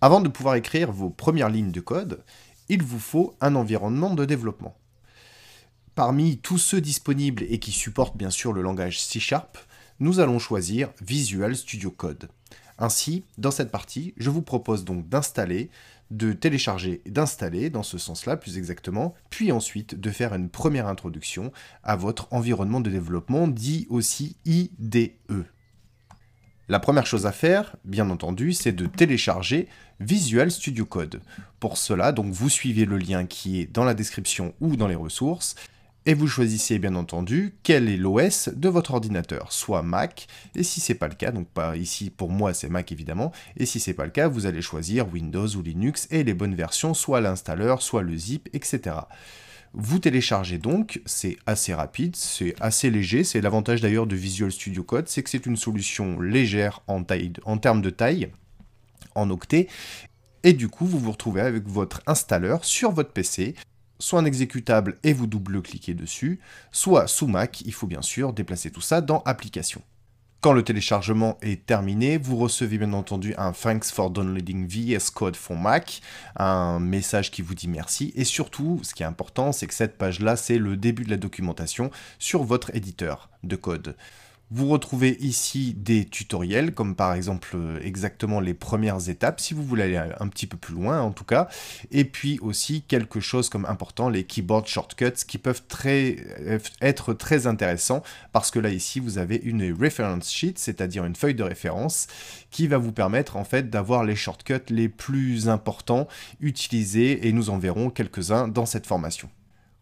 Avant de pouvoir écrire vos premières lignes de code, il vous faut un environnement de développement. Parmi tous ceux disponibles et qui supportent bien sûr le langage C Sharp, nous allons choisir Visual Studio Code. Ainsi, dans cette partie, je vous propose donc d'installer, de télécharger et d'installer, dans ce sens-là plus exactement, puis ensuite de faire une première introduction à votre environnement de développement dit aussi IDE. La première chose à faire, bien entendu, c'est de télécharger Visual Studio Code. Pour cela, donc vous suivez le lien qui est dans la description ou dans les ressources et vous choisissez bien entendu quel est l'OS de votre ordinateur, soit Mac et si c'est pas le cas, donc pas ici pour moi c'est Mac évidemment, et si c'est pas le cas, vous allez choisir Windows ou Linux et les bonnes versions, soit l'installeur, soit le zip, etc. Vous téléchargez donc, c'est assez rapide, c'est assez léger, c'est l'avantage d'ailleurs de Visual Studio Code, c'est que c'est une solution légère en, termes de taille, en octets, et du coup vous vous retrouvez avec votre installeur sur votre PC, soit un exécutable et vous double-cliquez dessus, soit sous Mac, il faut bien sûr déplacer tout ça dans Applications. Quand le téléchargement est terminé, vous recevez bien entendu un Thanks for downloading VS Code for Mac, un message qui vous dit merci, et surtout, ce qui est important, c'est que cette page-là, c'est le début de la documentation sur votre éditeur de code. Vous retrouvez ici des tutoriels, comme par exemple euh, exactement les premières étapes, si vous voulez aller un petit peu plus loin en tout cas. Et puis aussi quelque chose comme important, les keyboard shortcuts qui peuvent euh, être très intéressants parce que là ici vous avez une reference sheet, c'est-à-dire une feuille de référence qui va vous permettre en fait d'avoir les shortcuts les plus importants utilisés et nous en verrons quelques-uns dans cette formation.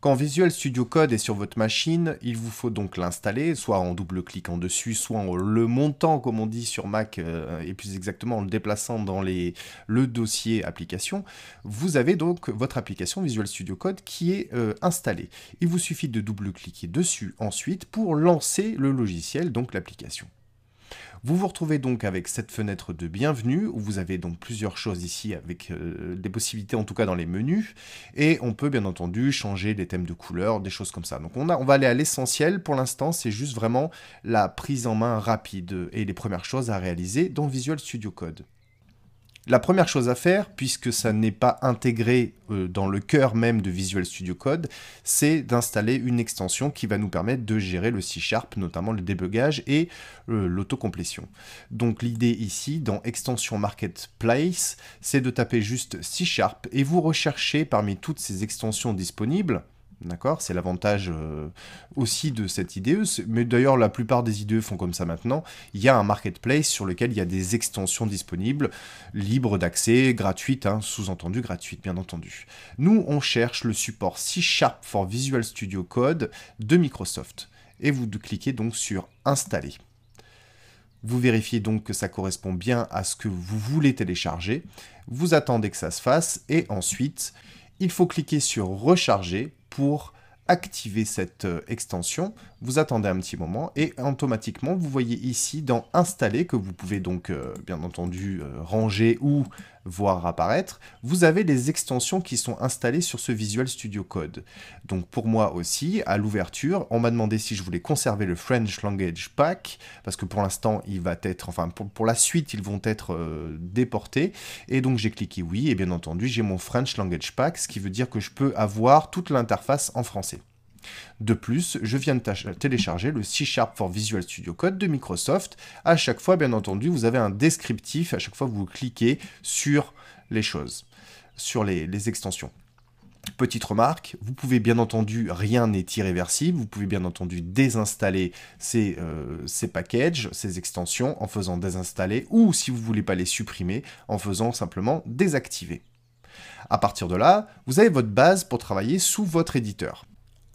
Quand Visual Studio Code est sur votre machine, il vous faut donc l'installer, soit en double-cliquant dessus, soit en le montant, comme on dit sur Mac, euh, et plus exactement en le déplaçant dans les, le dossier application. Vous avez donc votre application Visual Studio Code qui est euh, installée. Il vous suffit de double-cliquer dessus ensuite pour lancer le logiciel, donc l'application. Vous vous retrouvez donc avec cette fenêtre de bienvenue où vous avez donc plusieurs choses ici avec euh, des possibilités en tout cas dans les menus et on peut bien entendu changer les thèmes de couleurs, des choses comme ça. Donc on, on va aller à l'essentiel pour l'instant, c'est juste vraiment la prise en main rapide et les premières choses à réaliser dans Visual Studio Code. La première chose à faire, puisque ça n'est pas intégré euh, dans le cœur même de Visual Studio Code, c'est d'installer une extension qui va nous permettre de gérer le C-Sharp, notamment le débugage et euh, l'autocomplétion. Donc l'idée ici, dans Extension Marketplace, c'est de taper juste C-Sharp et vous recherchez parmi toutes ces extensions disponibles, D'accord C'est l'avantage euh, aussi de cette IDE. Mais d'ailleurs, la plupart des IDE font comme ça maintenant. Il y a un marketplace sur lequel il y a des extensions disponibles, libres d'accès, gratuites, hein, sous-entendu gratuites, bien entendu. Nous, on cherche le support C Sharp for Visual Studio Code de Microsoft. Et vous cliquez donc sur Installer. Vous vérifiez donc que ça correspond bien à ce que vous voulez télécharger. Vous attendez que ça se fasse. Et ensuite, il faut cliquer sur Recharger pour activer cette euh, extension, vous attendez un petit moment et automatiquement vous voyez ici dans installer que vous pouvez donc euh, bien entendu euh, ranger ou voir apparaître, vous avez les extensions qui sont installées sur ce Visual Studio Code. Donc pour moi aussi, à l'ouverture, on m'a demandé si je voulais conserver le French Language Pack, parce que pour l'instant, il va être, enfin pour, la suite, ils vont être euh, déportés. Et donc j'ai cliqué oui, et bien entendu, j'ai mon French Language Pack, ce qui veut dire que je peux avoir toute l'interface en français. De plus, je viens de télécharger le C Sharp for Visual Studio Code de Microsoft. À chaque fois, bien entendu, vous avez un descriptif, à chaque fois vous cliquez sur les choses, sur les, extensions. Petite remarque, vous pouvez bien entendu, rien n'est irréversible, vous pouvez bien entendu désinstaller ces, euh, ces, packages, ces extensions en faisant désinstaller ou si vous ne voulez pas les supprimer, en faisant simplement désactiver. À partir de là, vous avez votre base pour travailler sous votre éditeur.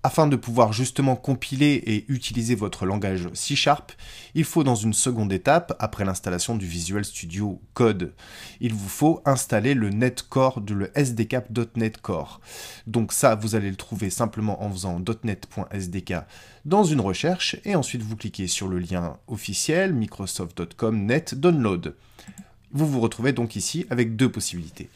Afin de pouvoir justement compiler et utiliser votre langage C Sharp, il faut dans une seconde étape, après l'installation du Visual Studio Code, il vous faut installer le core de le sdk.net core. Donc ça, vous allez le trouver simplement en faisant .net.sdk dans une recherche et ensuite vous cliquez sur le lien officiel microsoft.com net download. Vous vous retrouvez donc ici avec deux possibilités.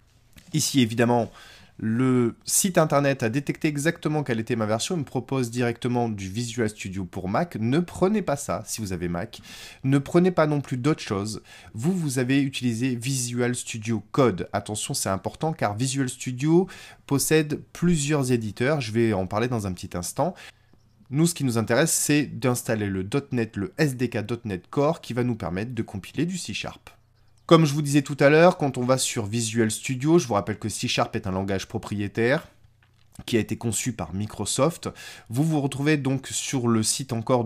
Ici évidemment, le site internet a détecté exactement quelle était ma version, et me propose directement du Visual Studio pour Mac. Ne prenez pas ça si vous avez Mac. Ne prenez pas non plus d'autres choses. Vous, vous avez utilisé Visual Studio Code. Attention, c'est important car Visual Studio possède plusieurs éditeurs. Je vais en parler dans un petit instant. Nous, ce qui nous intéresse, c'est d'installer le .NET, le SDK .NET Core qui va nous permettre de compiler du C Sharp. Comme je vous disais tout à l'heure, quand on va sur Visual Studio, je vous rappelle que C Sharp est un langage propriétaire qui a été conçu par Microsoft. Vous vous retrouvez donc sur le site encore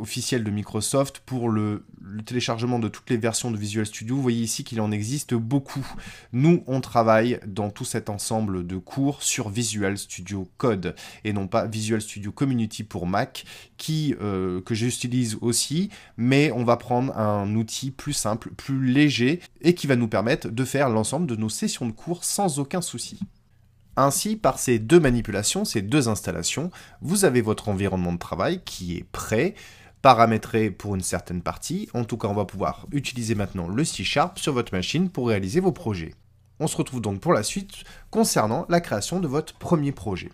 officiel de Microsoft pour le, téléchargement de toutes les versions de Visual Studio. Vous voyez ici qu'il en existe beaucoup. Nous, on travaille dans tout cet ensemble de cours sur Visual Studio Code et non pas Visual Studio Community pour Mac, euh, que j'utilise aussi, mais on va prendre un outil plus simple, plus léger et qui va nous permettre de faire l'ensemble de nos sessions de cours sans aucun souci. Ainsi, par ces deux manipulations, ces deux installations, vous avez votre environnement de travail qui est prêt, paramétré pour une certaine partie. En tout cas, on va pouvoir utiliser maintenant le C Sharp sur votre machine pour réaliser vos projets. On se retrouve donc pour la suite concernant la création de votre premier projet.